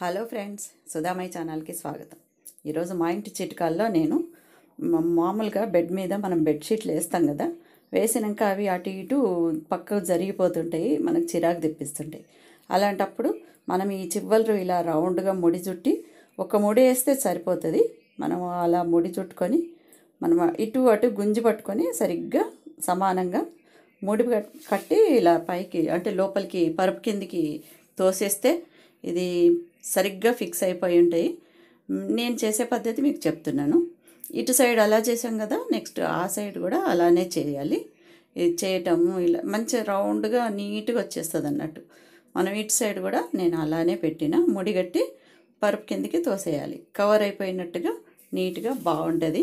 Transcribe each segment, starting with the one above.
hello friends Sudhamayya ఛానల్కి స్వాగతం ఈరోజు మా ఇంటి చిట్కాల్లో నేను మామూలుగా బెడ్ మీద మనం బెడ్షీట్లు వేస్తాం కదా వేసినాక అవి అటు ఇటు పక్క జరిగిపోతుంటాయి మనకు చిరాకు తెప్పిస్తుంటాయి అలాంటప్పుడు మనం ఈ చివ్వలు ఇలా రౌండ్గా ముడి చుట్టి ఒక ముడి వేస్తే సరిపోతుంది మనం అలా ముడి చుట్టుకొని మనం ఇటు అటు గుంజి పట్టుకొని సరిగ్గా సమానంగా ముడి కట్టి ఇలా పైకి అంటే లోపలికి పరుపు కిందికి తోసేస్తే ఇది సరిగ్గా ఫిక్స్ అయిపోయి ఉంటాయి నేను చేసే పద్ధతి మీకు చెప్తున్నాను ఇటు సైడ్ అలా చేసాం కదా నెక్స్ట్ ఆ సైడ్ కూడా అలానే చేయాలి ఇది చేయటము ఇలా మంచి రౌండ్గా నీట్గా వచ్చేస్తుంది అన్నట్టు మనం ఇటు సైడ్ కూడా నేను అలానే పెట్టిన ముడిగట్టి పరుపు కిందకి తోసేయాలి కవర్ అయిపోయినట్టుగా నీట్గా బాగుంటుంది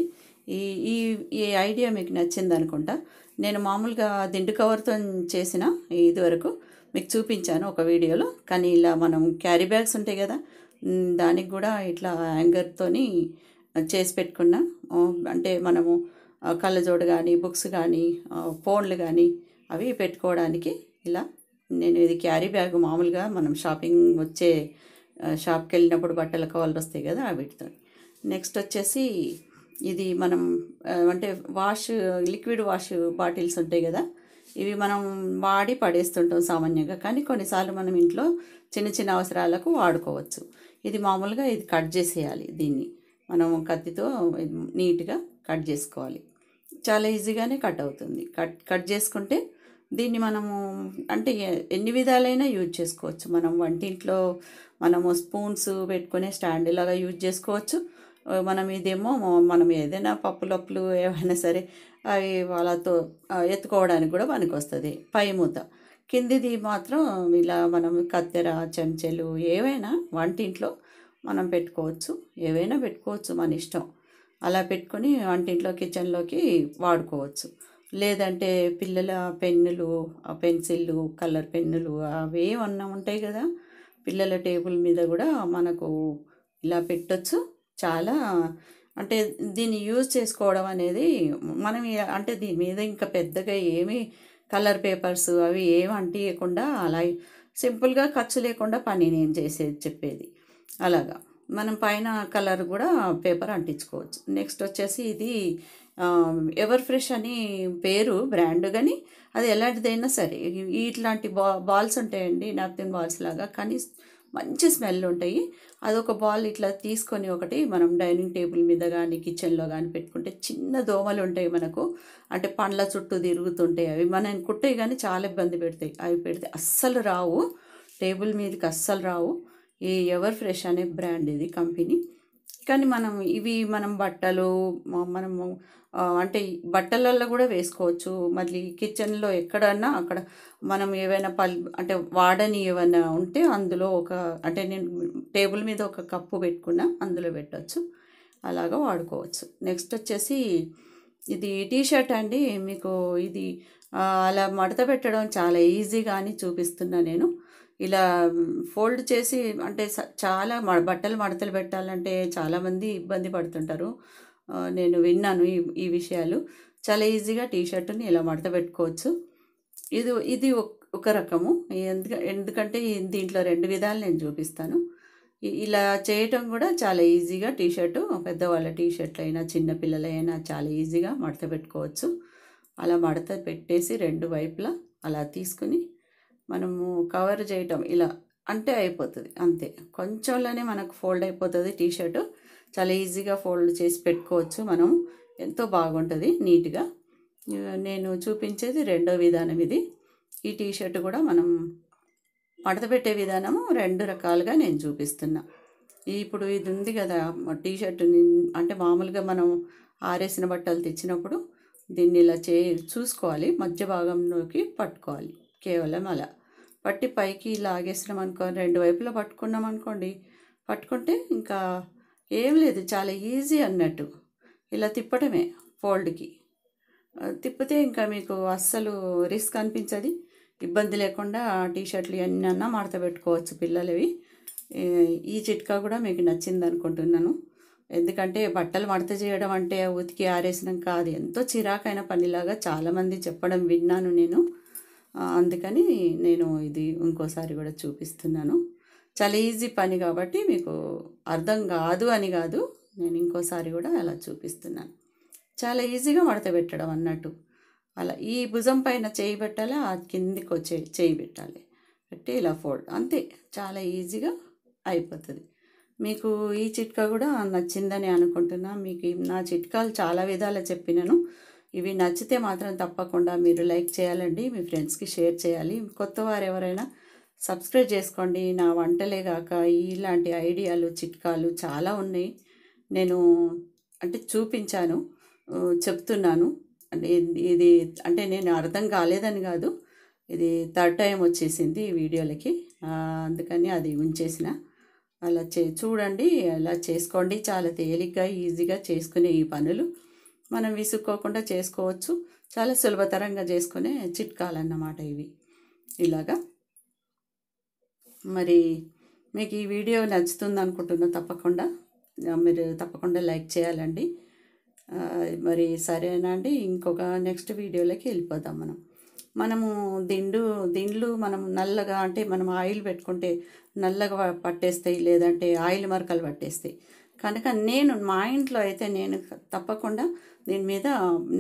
ఈ ఈ ఈ ఐడియా మీకు నచ్చింది అనుకుంటా నేను మామూలుగా దిండు కవర్తో చేసిన ఇదివరకు మీకు చూపించాను ఒక వీడియోలో కానీ ఇలా మనం క్యారీ బ్యాగ్స్ ఉంటాయి కదా దానికి కూడా ఇట్లా యాంగర్తోని చేసి పెట్టుకున్న అంటే మనము కళ్ళజోడు కానీ బుక్స్ కానీ ఫోన్లు కానీ అవి పెట్టుకోవడానికి ఇలా నేను ఇది క్యారీ బ్యాగ్ మామూలుగా మనం షాపింగ్ వచ్చే షాప్కి వెళ్ళినప్పుడు బట్టల కావాలి వస్తాయి కదా వీటితో నెక్స్ట్ వచ్చేసి ఇది మనం అంటే వాష్ లిక్విడ్ వాష్ బాటిల్స్ ఉంటాయి కదా ఇవి మనం వాడి పడేస్తుంటాం సామాన్యంగా కానీ కొన్నిసార్లు మనం ఇంట్లో చిన్న చిన్న అవసరాలకు వాడుకోవచ్చు ఇది మామూలుగా ఇది కట్ చేసేయాలి దీన్ని మనం కత్తితో నీట్గా కట్ చేసుకోవాలి చాలా ఈజీగానే కట్ అవుతుంది కట్ కట్ చేసుకుంటే దీన్ని మనము అంటే ఎన్ని విధాలైనా యూజ్ చేసుకోవచ్చు మనం వంటింట్లో మనము స్పూన్స్ పెట్టుకునే స్టాండ్ ఇలాగా యూజ్ చేసుకోవచ్చు మనం ఇదేమో మనం ఏదైనా పప్పులప్పులు ఏమైనా సరే అవి వాళ్ళతో ఎత్తుకోవడానికి కూడా పనికి వస్తుంది పై మూత కిందిది మాత్రం ఇలా మనం కత్తెర చెంచెలు ఏవైనా వంటింట్లో మనం పెట్టుకోవచ్చు ఏవైనా పెట్టుకోవచ్చు మన ఇష్టం అలా పెట్టుకొని వంటింట్లో కిచెన్లోకి వాడుకోవచ్చు లేదంటే పిల్లల పెన్నులు పెన్సిళ్ళు కలర్ పెన్నులు అవి ఏమన్నా ఉంటాయి కదా పిల్లల టేబుల్ మీద కూడా మనకు ఇలా పెట్టొచ్చు చాలా అంటే దీన్ని యూజ్ చేసుకోవడం అనేది మనం అంటే దీని మీద ఇంకా పెద్దగా ఏమి కలర్ పేపర్స్ అవి ఏమి అంటియకుండా అలా సింపుల్గా ఖర్చు లేకుండా పని నేను చేసేది చెప్పేది అలాగా మనం పైన కలర్ కూడా పేపర్ అంటించుకోవచ్చు నెక్స్ట్ వచ్చేసి ఇది ఎవర్ ఫ్రెష్ అని పేరు బ్రాండ్ కానీ అది ఎలాంటిదైనా సరే ఇట్లాంటి బా బాల్స్ ఉంటాయండి నాప్తిన్ బాల్స్ లాగా కానీ మంచి స్మెల్ ఉంటాయి అదొక బాల్ ఇట్లా తీసుకొని ఒకటి మనం డైనింగ్ టేబుల్ మీద కానీ కిచెన్లో కానీ పెట్టుకుంటే చిన్న దోమలు ఉంటాయి మనకు అంటే పండ్ల చుట్టూ తిరుగుతుంటాయి అవి మనం కుట్టాయి కానీ చాలా ఇబ్బంది పెడతాయి అవి పెడితే అస్సలు రావు టేబుల్ మీదకి అస్సలు రావు ఈ ఎవర్ ఫ్రెష్ అనే బ్రాండ్ ఇది కంపెనీ కానీ మనం ఇవి మనం బట్టలు మనము అంటే బట్టలల్లో కూడా వేసుకోవచ్చు మళ్ళీ కిచెన్లో ఎక్కడన్నా అక్కడ మనం ఏవైనా పల్ అంటే వాడని ఏమైనా ఉంటే అందులో ఒక అంటే నేను టేబుల్ మీద ఒక కప్పు పెట్టుకున్నా అందులో పెట్టచ్చు అలాగా వాడుకోవచ్చు నెక్స్ట్ వచ్చేసి ఇది టీ షర్ట్ అండి మీకు ఇది అలా మడత పెట్టడం చాలా ఈజీగా అని చూపిస్తున్నా నేను ఇలా ఫోల్డ్ చేసి అంటే చాలా బట్టలు మడతలు పెట్టాలంటే చాలామంది ఇబ్బంది పడుతుంటారు నేను విన్నాను ఈ ఈ విషయాలు చాలా ఈజీగా టీ షర్ట్ని ఇలా మడత పెట్టుకోవచ్చు ఇది ఇది ఒక రకము ఎందుక ఎందుకంటే దీంట్లో రెండు విధాలు నేను చూపిస్తాను ఇలా చేయటం కూడా చాలా ఈజీగా టీ షర్టు పెద్దవాళ్ళ టీ షర్ట్లు అయినా చిన్నపిల్లలైనా చాలా ఈజీగా మడత పెట్టుకోవచ్చు అలా మడత పెట్టేసి రెండు వైపులా అలా తీసుకుని మనము కవర్ చేయటం ఇలా అంటే అయిపోతుంది అంతే కొంచెంలోనే మనకు ఫోల్డ్ అయిపోతుంది టీషర్ట్ చాలా ఈజీగా ఫోల్డ్ చేసి పెట్టుకోవచ్చు మనం ఎంతో బాగుంటుంది నీట్గా నేను చూపించేది రెండో విధానం ఇది ఈ టీషర్ట్ కూడా మనం మడతపెట్టే విధానము రెండు రకాలుగా నేను చూపిస్తున్నా ఇప్పుడు ఇది ఉంది కదా టీషర్ట్ అంటే మామూలుగా మనం ఆరేసిన బట్టలు తెచ్చినప్పుడు దీన్ని ఇలా చే చూసుకోవాలి మధ్య భాగంలోకి పట్టుకోవాలి కేవలం అలా పట్టి పైకి ఇలా ఆగేసినాం అనుకోండి రెండు వైపులా పట్టుకున్నాం అనుకోండి పట్టుకుంటే ఇంకా ఏం లేదు చాలా ఈజీ అన్నట్టు ఇలా తిప్పడమే ఫోల్డ్కి తిప్పితే ఇంకా మీకు అస్సలు రిస్క్ అనిపించదు ఇబ్బంది లేకుండా టీషర్ట్లు ఇవన్నీ అన్నా మడత పెట్టుకోవచ్చు పిల్లలవి ఈ చిట్కా కూడా మీకు నచ్చింది అనుకుంటున్నాను ఎందుకంటే బట్టలు మడత చేయడం అంటే ఉతికి ఆరేసినాక అది ఎంతో చిరాకైన పనిలాగా చాలామంది చెప్పడం విన్నాను నేను అందుకని నేను ఇది ఇంకోసారి కూడా చూపిస్తున్నాను చాలా ఈజీ పని కాబట్టి మీకు అర్థం కాదు అని కాదు నేను ఇంకోసారి కూడా అలా చూపిస్తున్నాను చాలా ఈజీగా మడత పెట్టడం అన్నట్టు అలా ఈ భుజం పైన చేయి పెట్టాలి ఆ కిందికి వచ్చే చేయి పెట్టాలి పెట్టి ఇలా ఫోల్డ్ అంతే చాలా ఈజీగా అయిపోతుంది మీకు ఈ చిట్కా కూడా నచ్చిందని అనుకుంటున్నా మీకు నా చిట్కాలు చాలా విధాలు చెప్పినాను ఇవి నచ్చితే మాత్రం తప్పకుండా మీరు లైక్ చేయాలండి మీ ఫ్రెండ్స్కి షేర్ చేయాలి కొత్త వారు ఎవరైనా సబ్స్క్రైబ్ చేసుకోండి నా వంటలే కాక ఇలాంటి ఐడియాలు చిట్కాలు చాలా ఉన్నాయి నేను అంటే చూపించాను చెప్తున్నాను ఇది అంటే నేను అర్థం కాలేదని కాదు ఇది థర్డ్ టైం వచ్చేసింది ఈ వీడియోలకి అందుకని అది ఉంచేసిన అలా చే చూడండి అలా చేసుకోండి చాలా తేలిగ్గా ఈజీగా చేసుకునే ఈ పనులు మనం విసుక్కోకుండా చేసుకోవచ్చు చాలా సులభతరంగా చేసుకునే చిట్కాలన్నమాట ఇవి ఇలాగా మరి మీకు ఈ వీడియో నచ్చుతుంది అనుకుంటున్నా తప్పకుండా మీరు తప్పకుండా లైక్ చేయాలండి మరి సరేనా అండి ఇంకొక నెక్స్ట్ వీడియోలోకి వెళ్ళిపోదాం మనం మనము దిండు దిండ్లు మనం నల్లగా అంటే మనం ఆయిల్ పెట్టుకుంటే నల్లగా పట్టేస్తాయి లేదంటే ఆయిల్ మరకలు పట్టేస్తాయి కనుక నేను మా ఇంట్లో అయితే నేను తప్పకుండా దీని మీద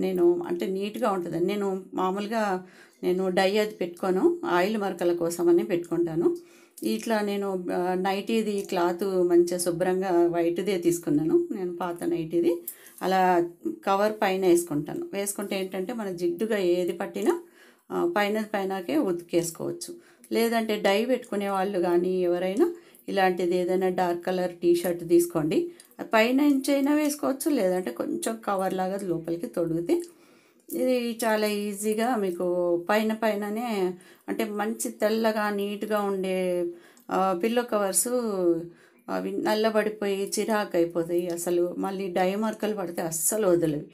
నేను అంటే నీట్గా ఉంటుంది నేను మామూలుగా నేను డై అది పెట్టుకోను ఆయిల్ మరకల కోసమని పెట్టుకుంటాను ఇట్లా నేను నైటీది క్లాత్ మంచిగా శుభ్రంగా వైట్దే తీసుకున్నాను నేను పాత నైటీది అలా కవర్ పైన వేసుకుంటాను వేసుకుంటే ఏంటంటే మన జిడ్డుగా ఏది పట్టినా పైన పైనకే ఉతికేసుకోవచ్చు లేదంటే డై పెట్టుకునే వాళ్ళు కానీ ఎవరైనా ఇలాంటిది ఏదైనా డార్క్ కలర్ టీ షర్ట్ తీసుకోండి పైన ఇంచైనా వేసుకోవచ్చు లేదంటే కొంచెం కవర్ లాగా లోపలికి తొడిగితే ఇది చాలా ఈజీగా మీకు పైన పైననే అంటే మంచి తెల్లగా నీట్గా ఉండే పిల్లో కవర్స్ అవి నల్లబడిపోయి చిరాకు అయిపోతాయి అసలు మళ్ళీ డై మార్కలు పడితే అస్సలు వదలవి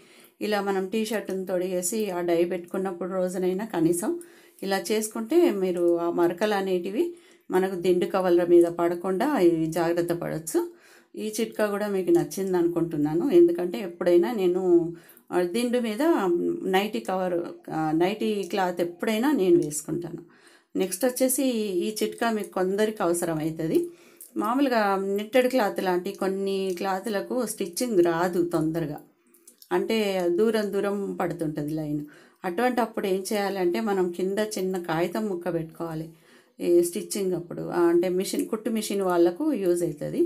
ఇలా మనం టీ షర్ట్ని తొడిగేసి ఆ డై పెట్టుకున్నప్పుడు రోజునైనా కనీసం ఇలా చేసుకుంటే మీరు ఆ మరకలు అనేటివి మనకు దిండు కవర్ల మీద పడకుండా ఇవి జాగ్రత్త పడవచ్చు ఈ చిట్కా కూడా మీకు నచ్చింది అనుకుంటున్నాను ఎందుకంటే ఎప్పుడైనా నేను దిండు మీద నైటీ కవర్ నైటీ క్లాత్ ఎప్పుడైనా నేను వేసుకుంటాను నెక్స్ట్ వచ్చేసి ఈ చిట్కా మీకు కొందరికి అవసరం అవుతుంది మామూలుగా నిట్టెడ్ క్లాత్ లాంటి కొన్ని క్లాత్లకు స్టిచ్చింగ్ రాదు తొందరగా అంటే దూరం దూరం పడుతుంటుంది లైన్ అటువంటి అప్పుడు ఏం చేయాలంటే మనం కింద చిన్న కాగితం ముక్క పెట్టుకోవాలి స్టిచ్చింగ్ అప్పుడు అంటే మిషన్ కుట్టు మిషన్ వాళ్ళకు యూజ్ అవుతుంది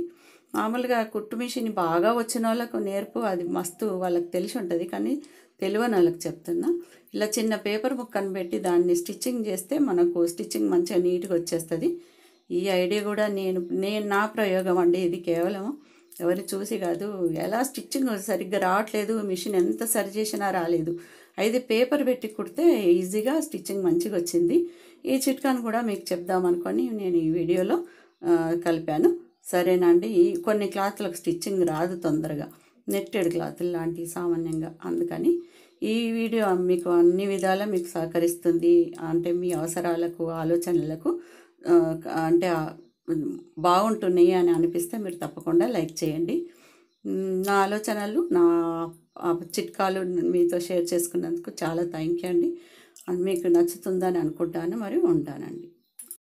మామూలుగా కుట్టు మిషన్ బాగా వచ్చిన వాళ్ళకు నేర్పు అది మస్తు వాళ్ళకి తెలిసి ఉంటుంది కానీ తెలియని వాళ్ళకి చెప్తున్నా ఇలా చిన్న పేపర్ బుక్ పెట్టి దాన్ని స్టిచ్చింగ్ చేస్తే మనకు స్టిచ్చింగ్ మంచిగా నీట్గా వచ్చేస్తుంది ఈ ఐడియా కూడా నేను నేను నా ప్రయోగం అండి ఇది కేవలం ఎవరు చూసి కాదు ఎలా స్టిచ్చింగ్ సరిగ్గా రావట్లేదు మిషన్ ఎంత సరి చేసినా రాలేదు అయితే పేపర్ పెట్టి కుడితే ఈజీగా స్టిచ్చింగ్ మంచిగా వచ్చింది ఈ చిట్కాను కూడా మీకు చెప్దాం అనుకొని నేను ఈ వీడియోలో కలిపాను సరేనండి కొన్ని క్లాత్లకు స్టిచ్చింగ్ రాదు తొందరగా నెట్టెడ్ క్లాత్ లాంటివి సామాన్యంగా అందుకని ఈ వీడియో మీకు అన్ని విధాలా మీకు సహకరిస్తుంది అంటే మీ అవసరాలకు ఆలోచనలకు అంటే బాగుంటున్నాయి అని అనిపిస్తే మీరు తప్పకుండా లైక్ చేయండి నా ఆలోచనలు నా చిట్కాలు మీతో షేర్ చేసుకున్నందుకు చాలా థ్యాంక్ యూ అండి మీకు నచ్చుతుందని అనుకుంటాను మరి ఉంటానండి